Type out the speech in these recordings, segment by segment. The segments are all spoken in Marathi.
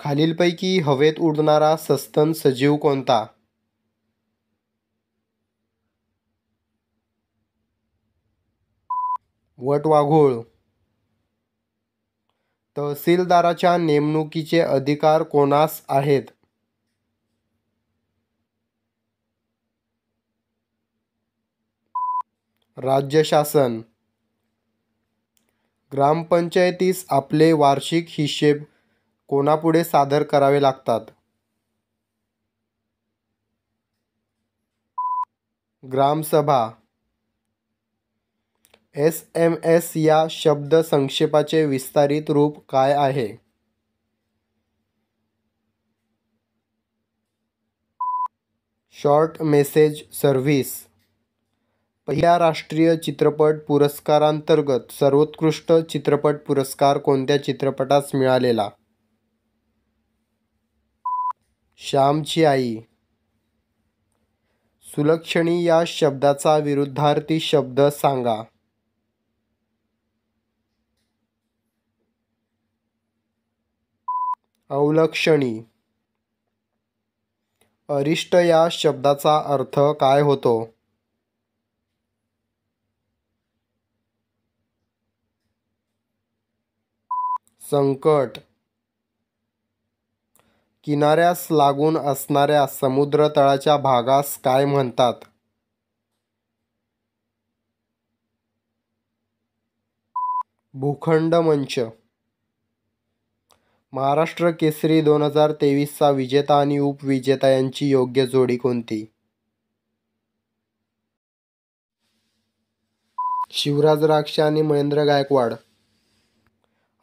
खालीलपैकी हवेत उडणारा सस्तन सजीव कोणता वटवाघोळ तहसीलदाराच्या नेमणुकीचे अधिकार कोणास आहेत राज्य शासन ग्रामपंचायतीस आपले वार्षिक हिशेब कोणापुढे सादर करावे लागतात ग्रामसभा एस एम एस या शब्द संक्षेपाचे विस्तारित रूप काय आहे शॉर्ट मेसेज सर्व्हिस पहिल्या राष्ट्रीय चित्रपट पुरस्कारांतर्गत सर्वोत्कृष्ट चित्रपट पुरस्कार कोणत्या चित्रपटास मिळालेला श्यामची आई सुलक्षणी या शब्दाचा विरुद्धार्थी शब्द सांगा अवलक्षणी अरिष्ट या शब्दाचा अर्थ काय होतो संकट किनाऱ्यास लागून असणाऱ्या समुद्रतळाच्या भागास काय म्हणतात भूखंड मंच महाराष्ट्र केसरी दोन हजार तेवीसचा विजेता आणि उपविजेता यांची योग्य जोडी कोणती शिवराज राक्षा आणि महेंद्र गायकवाड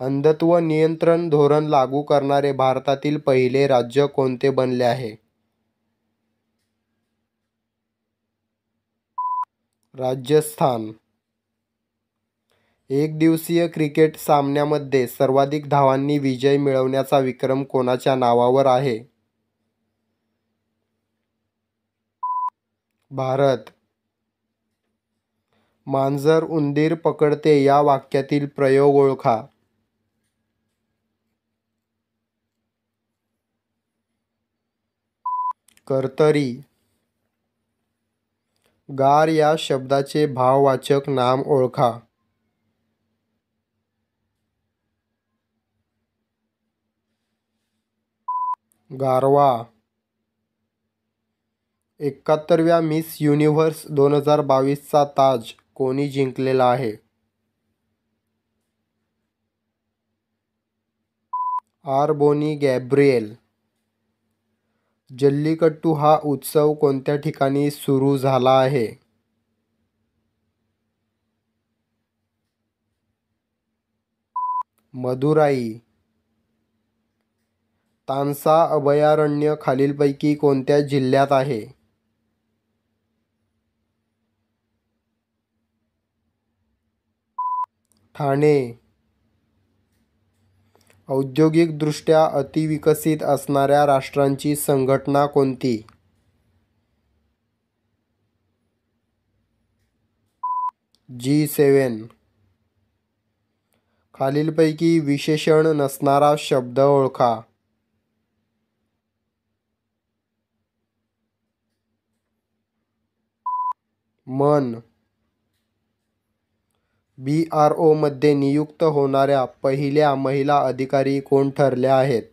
अंधत्व नियंत्रण धोरण लागू करणारे भारतातील पहिले राज्य कोणते बनले आहे? राजस्थान. एक दिवसीय क्रिकेट सामन्यामध्ये सर्वाधिक धावांनी विजय मिळवण्याचा विक्रम कोणाच्या नावावर आहे? भारत. मांजर उंदीर पकडते या वाक्यातील प्रयोग ओळखा. कर्तरी गार या शब्दाचे भाववाचक नाम ओळखा गारवा एकाहत्तरव्या मिस युनिव्हर्स दोन हजार बावीसचा ताज कोणी जिंकलेला आहे आरबोनी गॅब्रिएल जल्लीकट्टू हा उत्सव कोणत्या ठिकाणी सुरू झाला आहे मदुराई तानसा अभयारण्य खालीलपैकी कोणत्या जिल्ह्यात आहे ठाणे औद्योगिकदृष्ट्या अतिविकसित असणाऱ्या राष्ट्रांची संघटना कोणती जी सेवेन खालीलपैकी विशेषण नसणारा शब्द ओळखा मन बी आर ओमध्ये नियुक्त होणाऱ्या पहिल्या महिला अधिकारी कोण ठरल्या आहेत?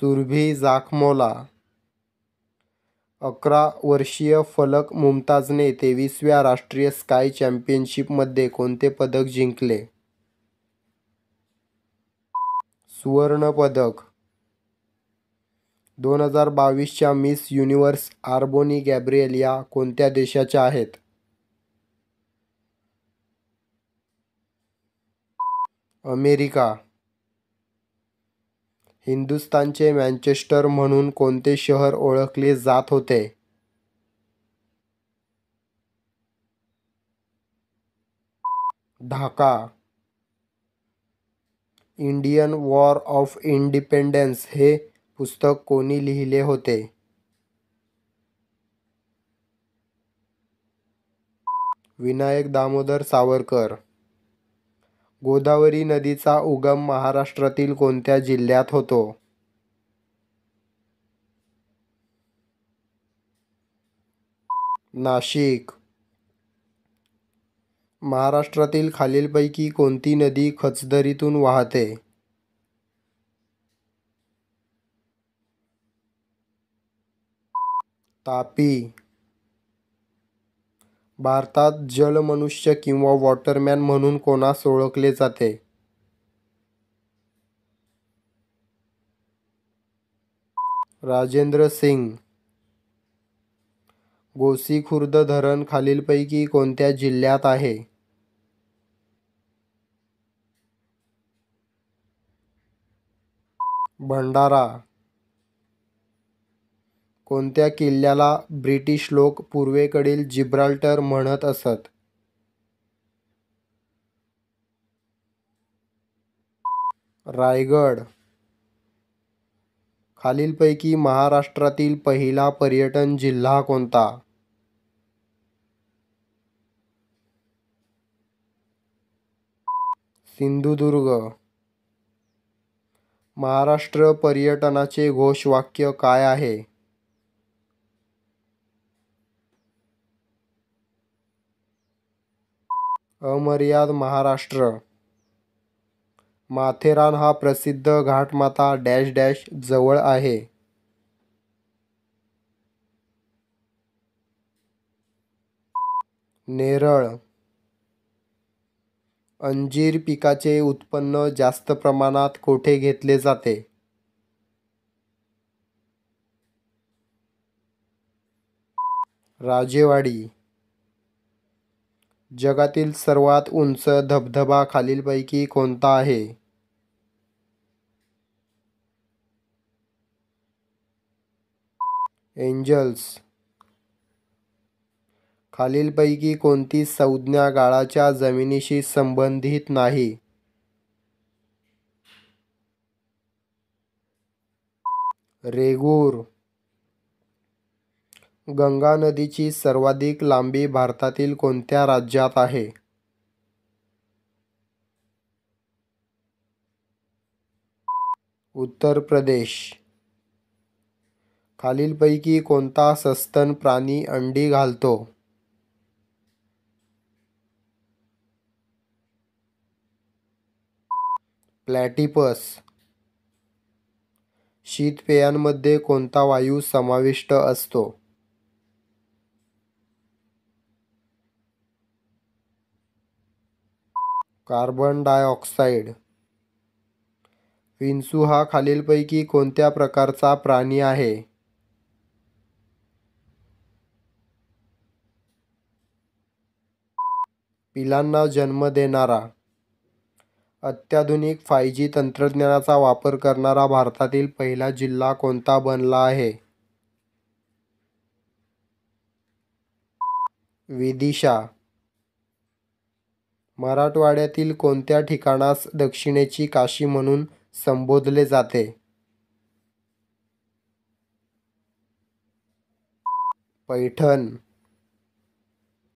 सुरभी जाखमोला अकरा वर्षीय फलक मुमताजने तेवीसव्या राष्ट्रीय स्काय चॅम्पियनशिपमध्ये कोणते पदक जिंकले? सुवर्ण पदक दोन हजार बावीसच्या मिस युनिव्हर्स आर्बोनी गॅब्रिएल या कोणत्या देशाच्या आहेत अमेरिका हिंदुस्तानचे मॅनचेस्टर म्हणून कोणते शहर ओळखले जात होते Dhaka Indian war of independence हे पुस्तक कोणी लिहिले होते? विनायक दामोदर सावरकर गोदावरी नदीचा उगम महाराष्ट्रातील कोणत्या जिल्ह्यात होतो? नाशिक महाराष्ट्रातील खालीलपैकी कोणती नदी खचदरीतून वाहते? तापी भारतात जलमनुष्य किंवा वॉटरमॅन म्हणून कोणास ओळखले जाते? राजेंद्र सिंग गोसी गोसीखुर्द धरण खालीलपैकी कोणत्या जिल्ह्यात आहे? भंडारा कोणत्या किल्ल्याला ब्रिटिश लोक पूर्वेकडील जिब्राल्टर म्हणत असत रायगड खालीलपैकी महाराष्ट्रातील पहिला पर्यटन जिल्हा कोणता सिंधुदुर्ग महाराष्ट्र पर्यटनाचे घोषवाक्य काय आहे अमर्याद महाराष्ट्र माथेरान हा प्रसिद्ध घाटमाता डॅश डॅश जवळ आहे नेरळ अंजीर पिकाचे उत्पन्न जास्त प्रमाणात कोठे घेतले जाते राजेवाडी जगातील सर्वात उंच धबधबा खालीलपैकी कोणता आहे एंजल्स खालीलपैकी कोणती संज्ञा गाळाच्या जमिनीशी संबंधित नाही रेगूर गंगा नदीची सर्वाधिक लांबी भारतातील कोणत्या राज्यात आहे उत्तर प्रदेश खालीलपैकी कोणता सस्तन प्राणी अंडी घालतो प्लॅटिपस शीतपेयांमध्ये कोणता वायू समाविष्ट असतो कार्बन डायऑक्साईड विंसू हा खालीलपैकी कोणत्या प्रकारचा प्राणी आहे पिलांना जन्म देणारा अत्याधुनिक फाय जी तंत्रज्ञानाचा वापर करणारा भारतातील पहिला जिल्हा कोणता बनला आहे विदिशा मराठवाड्यातील कोणत्या ठिकाणास दक्षिणेची काशी म्हणून संबोधले जाते? पैठण